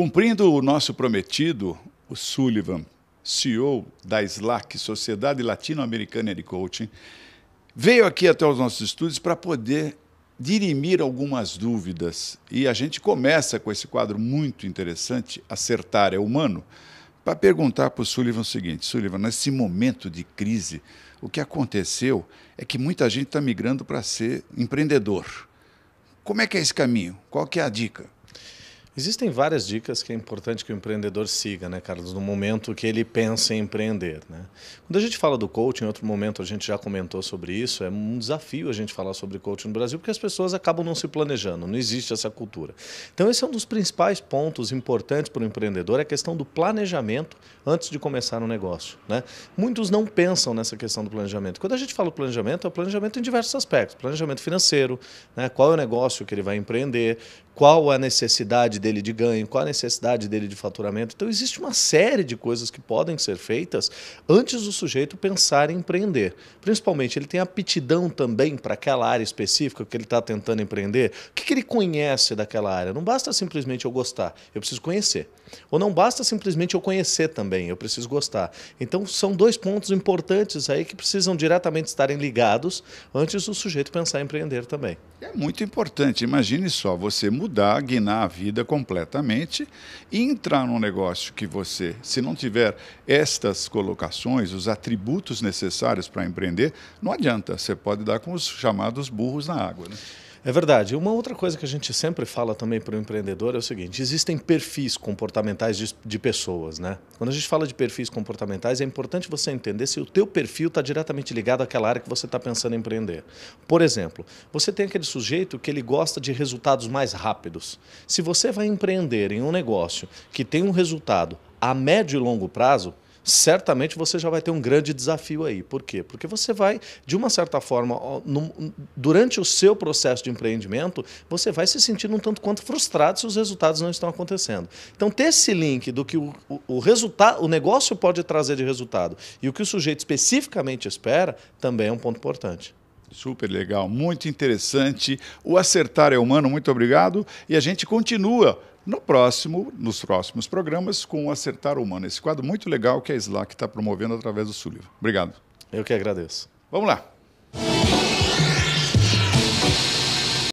Cumprindo o nosso prometido, o Sullivan, CEO da SLAC, Sociedade Latino-Americana de Coaching, veio aqui até os nossos estúdios para poder dirimir algumas dúvidas. E a gente começa com esse quadro muito interessante, Acertar é Humano, para perguntar para o Sullivan o seguinte: Sullivan, nesse momento de crise, o que aconteceu é que muita gente está migrando para ser empreendedor. Como é que é esse caminho? Qual que é a dica? Existem várias dicas que é importante que o empreendedor siga, né, Carlos, no momento que ele pensa em empreender. Né? Quando a gente fala do coaching, em outro momento a gente já comentou sobre isso, é um desafio a gente falar sobre coaching no Brasil, porque as pessoas acabam não se planejando, não existe essa cultura. Então, esse é um dos principais pontos importantes para o empreendedor, é a questão do planejamento antes de começar um negócio. Né? Muitos não pensam nessa questão do planejamento. Quando a gente fala planejamento, é o planejamento em diversos aspectos. Planejamento financeiro, né? qual é o negócio que ele vai empreender, qual a necessidade dele de ganho, qual a necessidade dele de faturamento. Então, existe uma série de coisas que podem ser feitas antes do sujeito pensar em empreender. Principalmente, ele tem aptidão também para aquela área específica que ele está tentando empreender. O que, que ele conhece daquela área? Não basta simplesmente eu gostar, eu preciso conhecer. Ou não basta simplesmente eu conhecer também, eu preciso gostar. Então, são dois pontos importantes aí que precisam diretamente estarem ligados antes do sujeito pensar em empreender também. É muito importante. Imagine só, você muda mudar, guinar a vida completamente e entrar num negócio que você, se não tiver estas colocações, os atributos necessários para empreender, não adianta. Você pode dar com os chamados burros na água. Né? É verdade. Uma outra coisa que a gente sempre fala também para o empreendedor é o seguinte: existem perfis comportamentais de, de, pessoas, né? Quando a gente fala de perfis comportamentais, é importante você entender se o teu perfil está diretamente ligado àquela área que você está pensando em empreender. Por exemplo, você tem aquele sujeito que ele gosta de resultados mais rápidos. Se você vai empreender em um negócio que tem um resultado a médio e longo prazo, certamente você já vai ter um grande desafio aí. Por quê? Porque você vai, de uma certa forma, durante o seu processo de empreendimento, você vai se sentindo um tanto quanto frustrado se os resultados não estão acontecendo. Então, ter esse link do que o, o, o resultado, o negócio pode trazer de resultado e o que o sujeito especificamente espera, também é um ponto importante. Super legal, muito interessante. O Acertar é Humano, muito obrigado. E a gente continua no próximo, nos próximos programas, com o Acertar Humano, esse quadro muito legal que a SLAC está promovendo através do Sullivan. Obrigado. Eu que agradeço. Vamos lá.